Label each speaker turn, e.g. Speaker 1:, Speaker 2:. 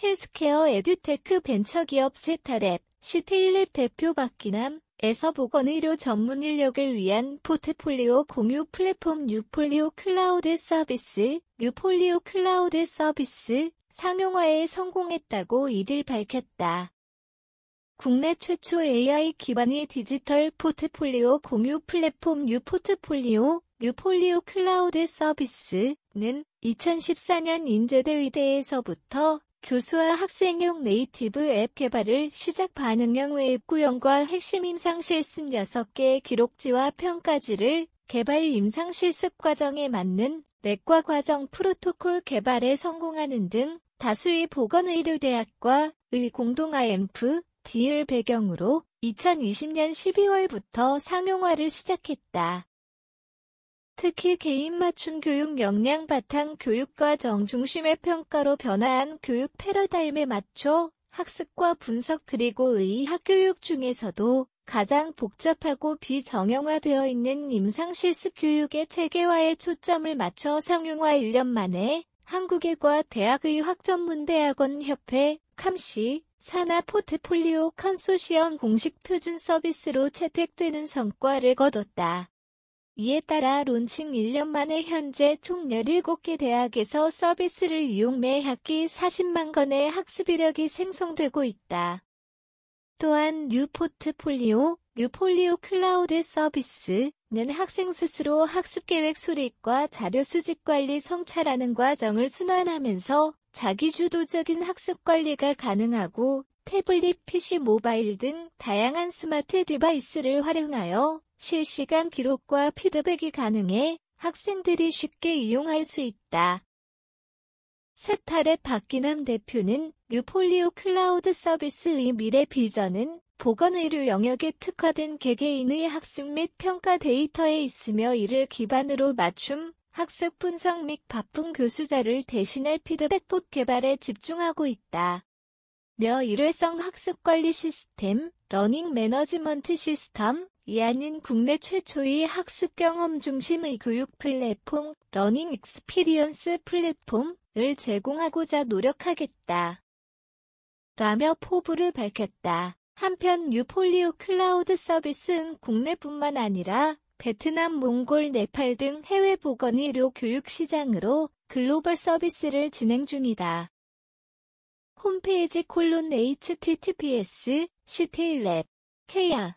Speaker 1: 헬스케어 에듀테크 벤처기업 세타랩, 시테일랩 대표 박기남, 에서 보건의료 전문 인력을 위한 포트폴리오 공유 플랫폼 뉴폴리오 클라우드 서비스, 뉴폴리오 클라우드 서비스 상용화에 성공했다고 이를 밝혔다. 국내 최초 AI 기반의 디지털 포트폴리오 공유 플랫폼 뉴포트폴리오, 뉴폴리오 클라우드 서비스는 2014년 인제대 의대에서부터 교수와 학생용 네이티브 앱 개발을 시작 반응형 웹구형과 핵심 임상 실습 6개 의 기록지와 평가지를 개발 임상 실습 과정에 맞는 내과 과정 프로토콜 개발에 성공하는 등 다수의 보건의료대학과 의 공동 IMF D을 배경으로 2020년 12월부터 상용화를 시작했다. 특히 개인 맞춤 교육 역량 바탕 교육과정 중심의 평가로 변화한 교육 패러다임에 맞춰 학습과 분석 그리고 의학 교육 중에서도 가장 복잡하고 비정형화되어 있는 임상실습 교육의 체계화에 초점을 맞춰 상용화 1년 만에 한국의과 대학의학전문대학원 협회 캄시 산하 포트폴리오 컨소시엄 공식 표준 서비스로 채택되는 성과를 거뒀다. 이에 따라 론칭 1년 만에 현재 총 17개 대학에서 서비스를 이용 매 학기 40만 건의 학습 이력이 생성되고 있다. 또한 뉴포트폴리오, 뉴폴리오 클라우드 서비스는 학생 스스로 학습계획 수립과 자료 수집 관리 성찰하는 과정을 순환하면서 자기주도적인 학습 관리가 가능하고 태블릿, PC, 모바일 등 다양한 스마트 디바이스를 활용하여 실시간 기록과 피드백이 가능해 학생들이 쉽게 이용할 수 있다. 세탈의 박기남 대표는 뉴폴리오 클라우드 서비스의 미래 비전은 보건의료 영역에 특화된 개개인의 학습 및 평가 데이터에 있으며 이를 기반으로 맞춤, 학습 분석 및 바쁜 교수자를 대신할 피드백봇 개발에 집중하고 있다. 며 일회성 학습관리 시스템, 러닝 매너지먼트 시스템, 이 아닌 국내 최초의 학습 경험 중심의 교육 플랫폼, 러닝 익스피리언스 플랫폼을 제공하고자 노력하겠다. 라며 포부를 밝혔다. 한편 뉴폴리오 클라우드 서비스는 국내뿐만 아니라 베트남, 몽골, 네팔 등 해외 보건의료 교육 시장으로 글로벌 서비스를 진행 중이다. 홈페이지 콜론 https c 시 l a b 케야